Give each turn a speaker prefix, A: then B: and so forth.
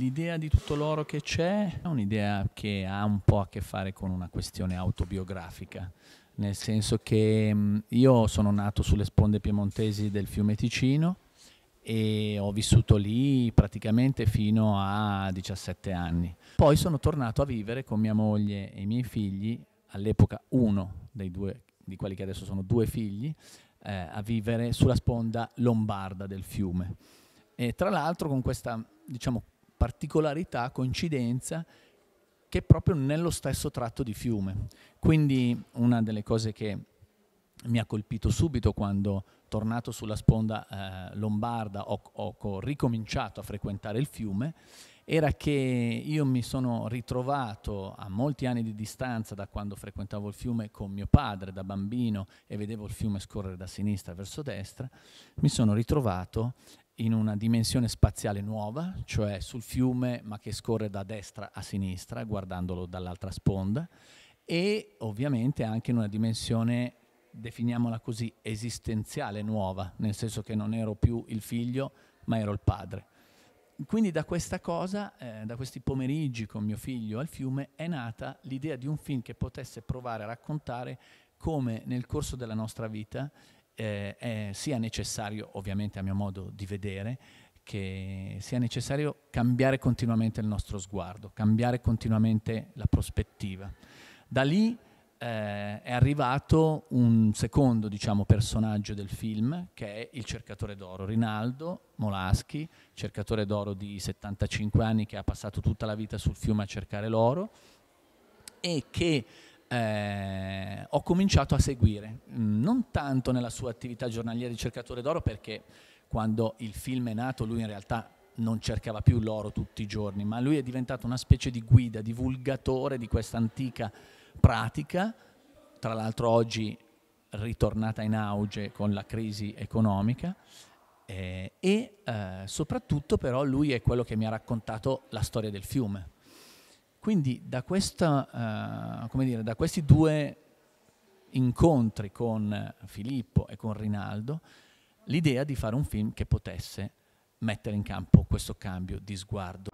A: L'idea di tutto l'oro che c'è è un'idea che ha un po' a che fare con una questione autobiografica, nel senso che mm, io sono nato sulle sponde piemontesi del fiume Ticino e ho vissuto lì praticamente fino a 17 anni. Poi sono tornato a vivere con mia moglie e i miei figli, all'epoca uno dei due, di quelli che adesso sono due figli, eh, a vivere sulla sponda lombarda del fiume. E tra l'altro con questa diciamo, particolarità, coincidenza che è proprio nello stesso tratto di fiume. Quindi una delle cose che mi ha colpito subito quando tornato sulla sponda eh, lombarda ho, ho, ho, ricominciato a frequentare il fiume era che io mi sono ritrovato a molti anni di distanza da quando frequentavo il fiume con mio padre da bambino e vedevo il fiume scorrere da sinistra verso destra, mi sono ritrovato in una dimensione spaziale nuova, cioè sul fiume ma che scorre da destra a sinistra guardandolo dall'altra sponda e ovviamente anche in una dimensione, definiamola così, esistenziale nuova, nel senso che non ero più il figlio ma ero il padre. Quindi da questa cosa, eh, da questi pomeriggi con mio figlio al fiume, è nata l'idea di un film che potesse provare a raccontare come nel corso della nostra vita eh, eh, sia necessario, ovviamente a mio modo di vedere, che sia necessario cambiare continuamente il nostro sguardo, cambiare continuamente la prospettiva. Da lì eh, è arrivato un secondo diciamo, personaggio del film che è il cercatore d'oro, Rinaldo Molaschi, cercatore d'oro di 75 anni che ha passato tutta la vita sul fiume a cercare l'oro e che eh, ho cominciato a seguire, mm, non tanto nella sua attività giornaliera di cercatore d'oro perché quando il film è nato lui in realtà non cercava più l'oro tutti i giorni, ma lui è diventato una specie di guida, divulgatore di questa antica pratica, tra l'altro oggi ritornata in auge con la crisi economica eh, e eh, soprattutto però lui è quello che mi ha raccontato la storia del fiume quindi da, questa, uh, dire, da questi due incontri con Filippo e con Rinaldo, l'idea di fare un film che potesse mettere in campo questo cambio di sguardo.